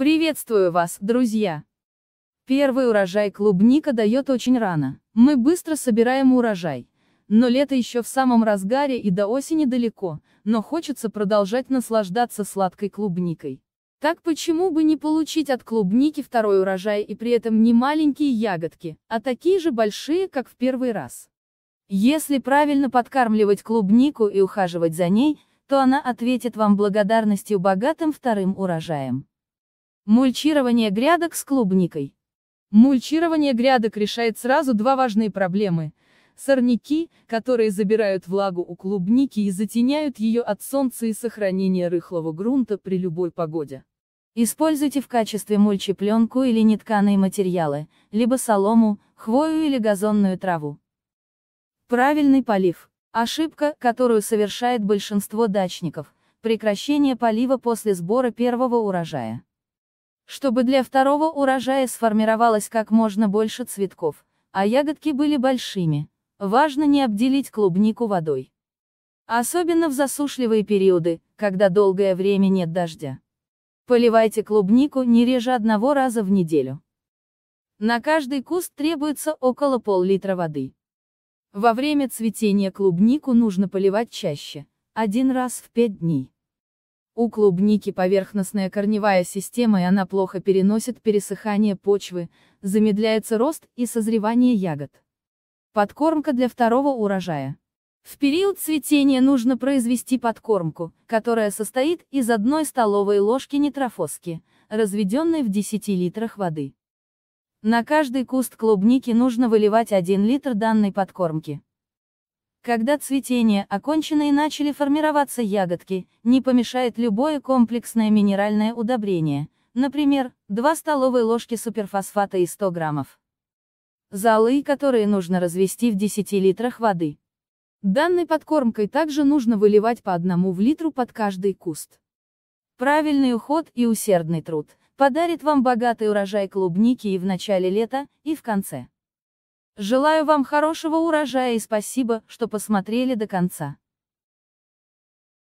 Приветствую вас, друзья! Первый урожай клубника дает очень рано. Мы быстро собираем урожай. Но лето еще в самом разгаре и до осени далеко, но хочется продолжать наслаждаться сладкой клубникой. Так почему бы не получить от клубники второй урожай и при этом не маленькие ягодки, а такие же большие, как в первый раз? Если правильно подкармливать клубнику и ухаживать за ней, то она ответит вам благодарностью богатым вторым урожаем. Мульчирование грядок с клубникой. Мульчирование грядок решает сразу два важные проблемы. Сорняки, которые забирают влагу у клубники и затеняют ее от солнца и сохранение рыхлого грунта при любой погоде. Используйте в качестве мульчи пленку или нетканые материалы, либо солому, хвою или газонную траву. Правильный полив. Ошибка, которую совершает большинство дачников, прекращение полива после сбора первого урожая. Чтобы для второго урожая сформировалось как можно больше цветков, а ягодки были большими, важно не обделить клубнику водой. Особенно в засушливые периоды, когда долгое время нет дождя. Поливайте клубнику не реже одного раза в неделю. На каждый куст требуется около пол-литра воды. Во время цветения клубнику нужно поливать чаще, один раз в 5 дней. У клубники поверхностная корневая система и она плохо переносит пересыхание почвы, замедляется рост и созревание ягод. Подкормка для второго урожая. В период цветения нужно произвести подкормку, которая состоит из одной столовой ложки нитрофоски, разведенной в 10 литрах воды. На каждый куст клубники нужно выливать 1 литр данной подкормки. Когда цветение окончено и начали формироваться ягодки, не помешает любое комплексное минеральное удобрение, например, 2 столовые ложки суперфосфата и 100 граммов. залы, которые нужно развести в 10 литрах воды. Данной подкормкой также нужно выливать по одному в литру под каждый куст. Правильный уход и усердный труд подарит вам богатый урожай клубники и в начале лета, и в конце. Желаю вам хорошего урожая и спасибо, что посмотрели до конца.